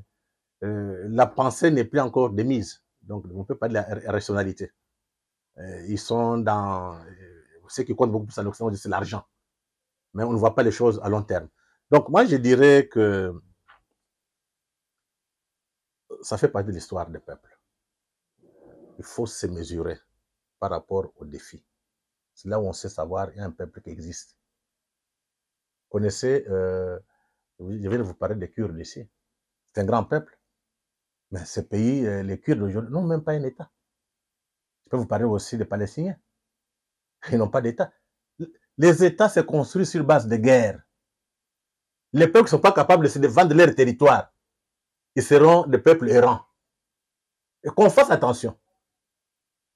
la pensée n'est plus encore démise. Donc, on ne peut pas de la rationalité. ils sont dans ce qui compte beaucoup plus à l'occident c'est l'argent. Mais on ne voit pas les choses à long terme. Donc moi, je dirais que ça fait partie de l'histoire des peuples. Il faut se mesurer par rapport aux défis. C'est là où on sait savoir qu'il y a un peuple qui existe. Vous connaissez, euh, je viens de vous parler des Kurdes ici. C'est un grand peuple. Mais ce pays, euh, les Kurdes aujourd'hui, n'ont même pas un État. Je peux vous parler aussi des Palestiniens. Ils n'ont pas d'État. Les États se construisent sur base de guerre. Les peuples ne sont pas capables de se défendre leur territoire. Ils seront des peuples errants. Et qu'on fasse attention.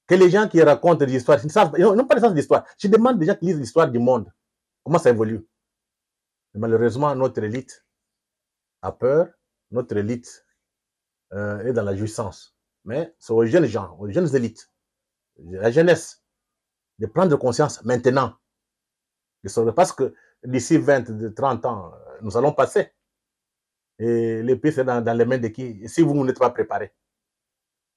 Que les gens qui racontent l'histoire histoires, ils n'ont pas de sens d'histoire. Je demande déjà gens qui lisent l'histoire du monde. Comment ça évolue Malheureusement, notre élite a peur. Notre élite euh, est dans la jouissance. Mais c'est aux jeunes gens, aux jeunes élites, la jeunesse, de prendre conscience maintenant. Parce que d'ici 20, 30 ans, nous allons passer. Et les pays, c'est dans, les mains de qui Si vous n'êtes pas préparé,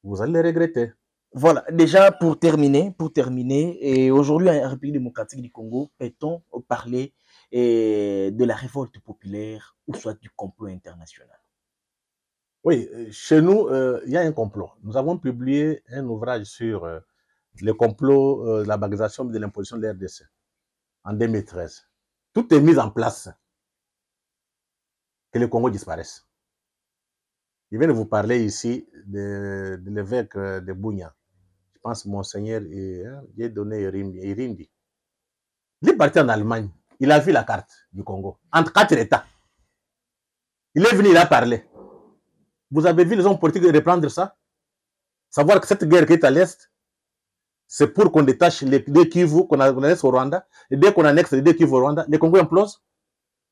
vous allez le regretter. Voilà, déjà pour terminer, pour terminer, et aujourd'hui en République démocratique du Congo, peut-on parler de la révolte populaire ou soit du complot international Oui, chez nous, euh, il y a un complot. Nous avons publié un ouvrage sur euh, le complot, euh, la bagrisation de l'imposition de l'RDC en 2013. Tout est mis en place que le Congo disparaisse. Je viens de vous parler ici de, l'évêque euh, de Bougna. Je pense Monseigneur, il est hein, donné Irindi. Il est parti en Allemagne. Il a vu la carte du Congo, entre quatre États. Il est venu, là parler. Vous avez vu les hommes politiques reprendre ça Savoir que cette guerre qui est à l'Est, c'est pour qu'on détache les, deux Kivu, qu'on annexe au Rwanda. Et dès qu'on annexe les deux Kivu au Rwanda, les Congolais implosent.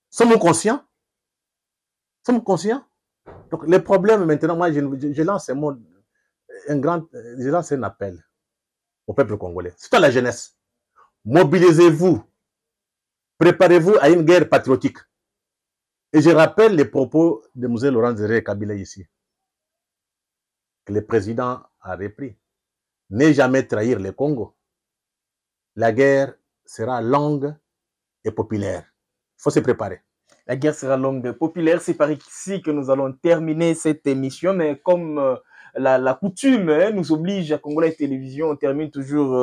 Sommes-nous conscients Sommes-nous conscients Donc, les problèmes, maintenant, moi, je, lance un grand, je lance un appel au peuple congolais, c'est à la jeunesse. Mobilisez-vous. Préparez-vous à une guerre patriotique. Et je rappelle les propos de M. Laurent Zéré Kabila ici, que le président a repris ne jamais trahir le Congo. La guerre sera longue et populaire. Il faut se préparer. La guerre sera longue et populaire. C'est par ici que nous allons terminer cette émission. Mais comme euh, la, coutume hein, nous oblige à Congolais Télévision, on termine toujours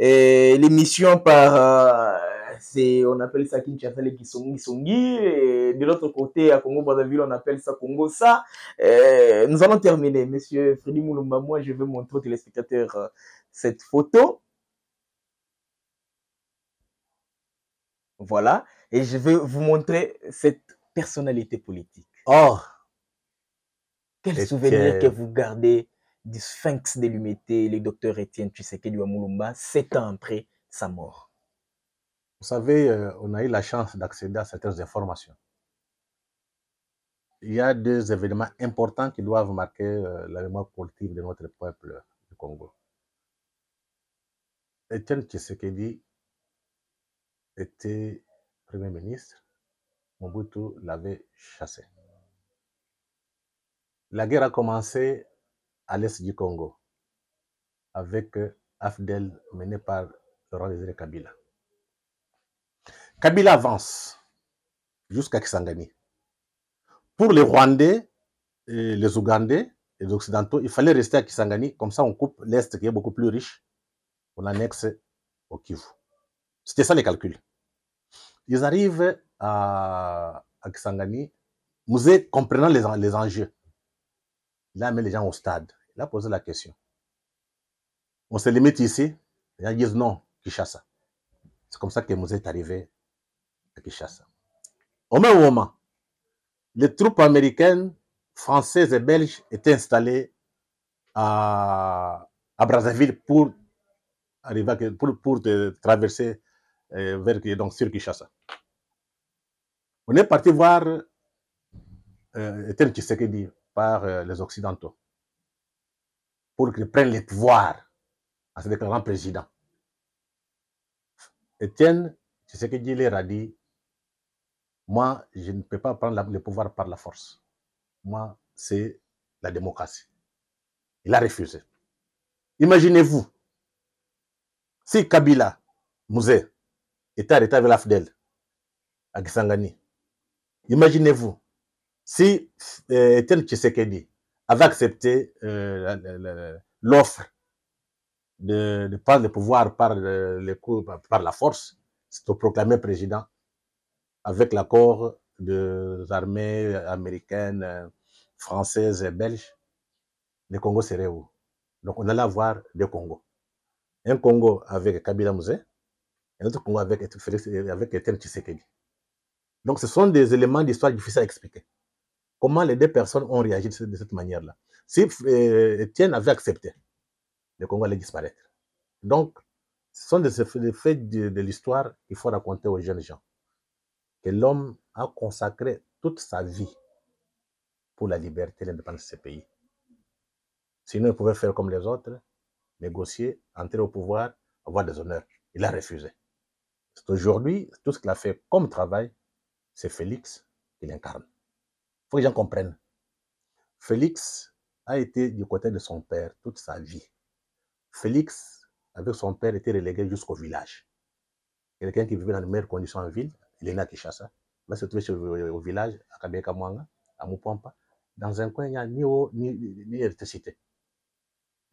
euh, l'émission par... Euh, c'est on appelle ça Kinshasa les Kisongi de l'autre côté à Congo Brazzaville on appelle ça Congo ça euh, nous allons terminer monsieur Freddy Moulumba moi je vais montrer aux téléspectateurs euh, cette photo voilà et je vais vous montrer cette personnalité politique oh quel souvenir euh, que... vous gardez du sphinx de l'humité, le docteur Étienne Tshisekedi Moulumba sept ans après sa mort vous savez, euh, on a eu la chance d'accéder à certaines informations. Il y a deux événements importants qui doivent marquer euh, la mémoire collective de notre peuple du Congo. Etienne Tshisekedi était Premier ministre, Mobutu l'avait chassé. La guerre a commencé à l'est du Congo avec euh, Afdel mené par Laurent Désiré Kabila. Kabila avance jusqu'à Kisangani. Pour les Rwandais, les Ougandais, et les Occidentaux, il fallait rester à Kisangani. Comme ça, on coupe l'Est qui est beaucoup plus riche. On annexe au Kivu. C'était ça les calculs. Ils arrivent à, Kisangani. Mouzé, comprenant les, enjeux. Il a amené les gens au stade. Il a posé la question. On se limite ici. Les disent non, ça? C'est comme ça que Mouzé est arrivé à Au même moment, les troupes américaines, françaises et belges étaient installées à, Brazzaville pour, arriver, pour, traverser euh, vers, donc, sur Kinshasa. On est parti voir euh, Tshisekedi par euh, les Occidentaux pour qu'il prenne les pouvoirs en se déclarant président. Étienne Tshisekedi leur a dit moi, je ne peux pas prendre le pouvoir par la force. Moi, c'est la démocratie. Il a refusé. Imaginez-vous, si Kabila, Mouzé, était arrêté avec la à Gisangani, imaginez-vous, si euh, Etienne Tshisekedi avait accepté euh, l'offre de, de, prendre le pouvoir par, euh, le par la force, se proclamer président, avec l'accord des armées américaines, françaises et belges, le Congo serait où Donc on allait avoir deux Congos. Un Congo avec Kabila Mouzé, un autre Congo avec, euh, avec Etienne Tshisekedi. Donc ce sont des éléments d'histoire difficiles à expliquer. Comment les deux personnes ont réagi de cette, manière-là Si euh, Etienne avait accepté, le Congo allait disparaître. Donc ce sont des, faits de, de l'histoire qu'il faut raconter aux jeunes gens que l'homme a consacré toute sa vie pour la liberté et l'indépendance de ce pays. Sinon, il pouvait faire comme les autres, négocier, entrer au pouvoir, avoir des honneurs. Il a refusé. C'est Aujourd'hui, tout ce qu'il a fait comme travail, c'est Félix qui l'incarne. Il faut que les gens comprennent. Félix a été du côté de son père toute sa vie. Félix, avec son père, était relégué jusqu'au village. Quelqu'un qui vivait dans les meilleures conditions en ville il est né à Il va se trouver au village, à Kabeka Mwanga, à Mupampa, dans un coin, il n'y a ni eau, ni, ni électricité.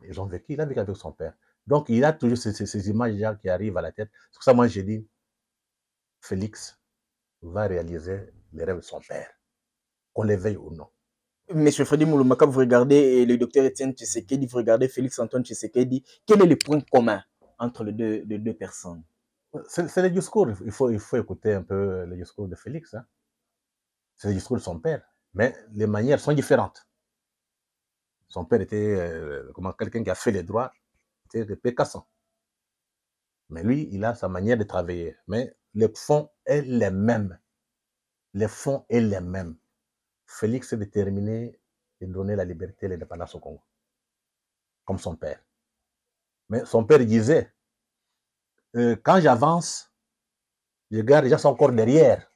Ils ont vécu, il a vécu avec son père. Donc, il a toujours ces, ces, là images qui arrivent à la tête. C'est pour ça, moi, j'ai dit, Félix va réaliser les rêves de son père, qu'on les veille ou non. Monsieur Freddy Mouloumaka, vous regardez le docteur Étienne Tshisekedi, vous regardez Félix Antoine Tshisekedi, quel est le point commun entre les deux personnes c'est le discours, il faut, il faut écouter un peu le discours de Félix. Hein. C'est le discours de son père, mais les manières sont différentes. Son père était euh, quelqu'un qui a fait les droits, était pécassant. Mais lui, il a sa manière de travailler. Mais le fond est le même. Le fond est le même. Félix est déterminé de donner la liberté et l'indépendance au Congo, comme son père. Mais son père disait, euh, quand j'avance, je garde, déjà son sont encore derrière.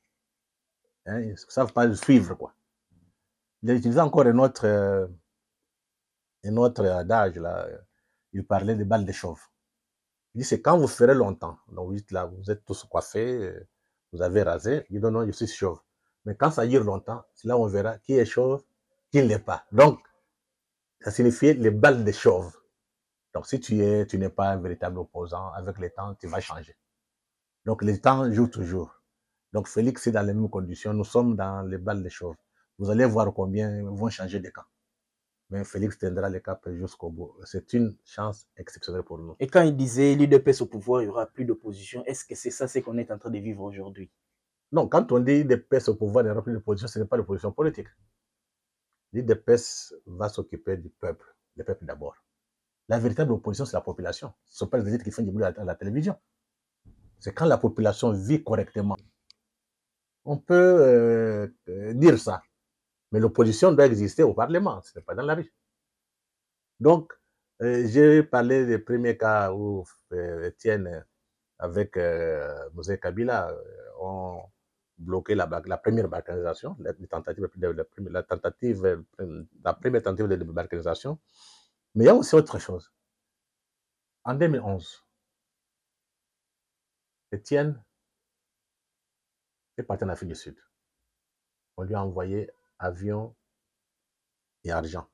ils ne savent pas le suivre, quoi. Il a utilisé encore un autre, euh, adage, là. Il euh, parlait des balles de chauve. Il dit, c'est quand vous ferez longtemps. Donc, vous là, vous êtes tous coiffés, vous avez rasé. Il dit, non, je suis chauve. Mais quand ça dure longtemps, là on verra qui est chauve, qui ne l'est pas. Donc, ça signifie les balles de chauve. Donc, si tu es, tu n'es pas un véritable opposant, avec le temps, tu vas changer. Donc, le temps joue toujours. Donc, Félix est dans les mêmes conditions. Nous sommes dans les balles de chauve. Vous allez voir combien vont changer de camp. Mais Félix tiendra le cap jusqu'au bout. C'est une chance exceptionnelle pour nous. Et quand il disait de paix au pouvoir, il n'y aura plus d'opposition, est-ce que c'est ça ce qu'on est en train de vivre aujourd'hui Non, quand on dit de paix au pouvoir, il n'y aura plus d'opposition, ce n'est pas l'opposition politique. paix va s'occuper du peuple, le peuple d'abord. La véritable opposition, c'est la population. Ce sont pas les élites qui font du bruit à la télévision. C'est quand la population vit correctement. On peut euh, dire ça. Mais l'opposition doit exister au Parlement, ce n'est pas dans la rue. Donc, euh, j'ai parlé des premiers cas où euh, Étienne, avec Moussa Kabila, ont bloqué la, la première balkanisation, la, tentative, la, première, tentative, la première tentative de balkanisation. Mais il y a aussi autre chose. En 2011, Étienne est parti en Afrique du Sud. On lui a envoyé avion et argent.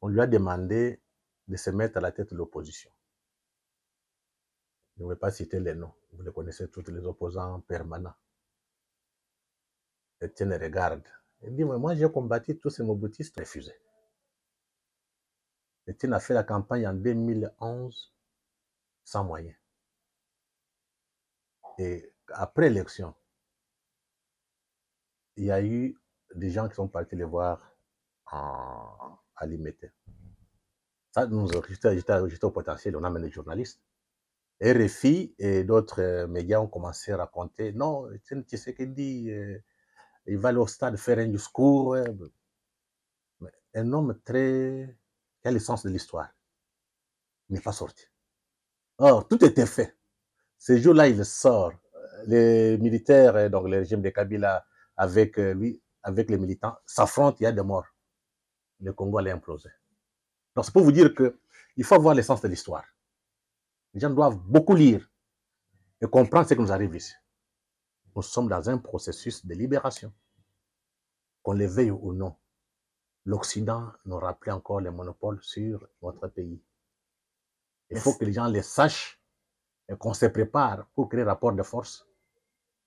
On lui a demandé de se mettre à la tête de l'opposition. Je ne vais pas citer les noms. Vous les connaissez tous les opposants permanents. Étienne regarde. Il dit, moi j'ai combattu tous ces mobutistes, refusés. Etienne a fait la campagne en 2011 sans moyens. Et après l'élection, il y a eu des gens qui sont partis les voir à l'imiter. E Ça, nous, j'étais au potentiel, on a amené des journalistes. Et et d'autres euh, médias ont commencé à raconter, non, tu ce qu'il dit, euh, il va aller au stade faire un discours. un homme très quel est le sens de l'histoire. Il n'est pas sorti. Or, tout était fait. Ce jour-là, il sort. Les militaires, euh, donc le régime de Kabila, avec euh, lui, avec les militants, s'affrontent, il y a des morts. Le Congo allait imploser. Donc, c'est pour vous dire qu'il faut avoir le sens de l'histoire. Les gens doivent beaucoup lire et comprendre ce qui nous arrive ici. Nous sommes dans un processus de libération, qu'on le veuille ou non l'Occident n'aura plus encore les monopoles sur notre pays. Il faut que les gens le sachent et qu'on se prépare pour créer rapport de force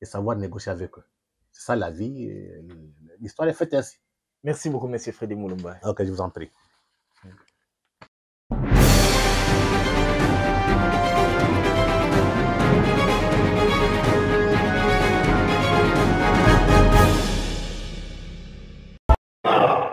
et savoir négocier avec eux. C'est ça la vie. Euh, l'histoire est faite ainsi. Merci beaucoup, M. Freddy Moulumba. Ok, je vous en prie.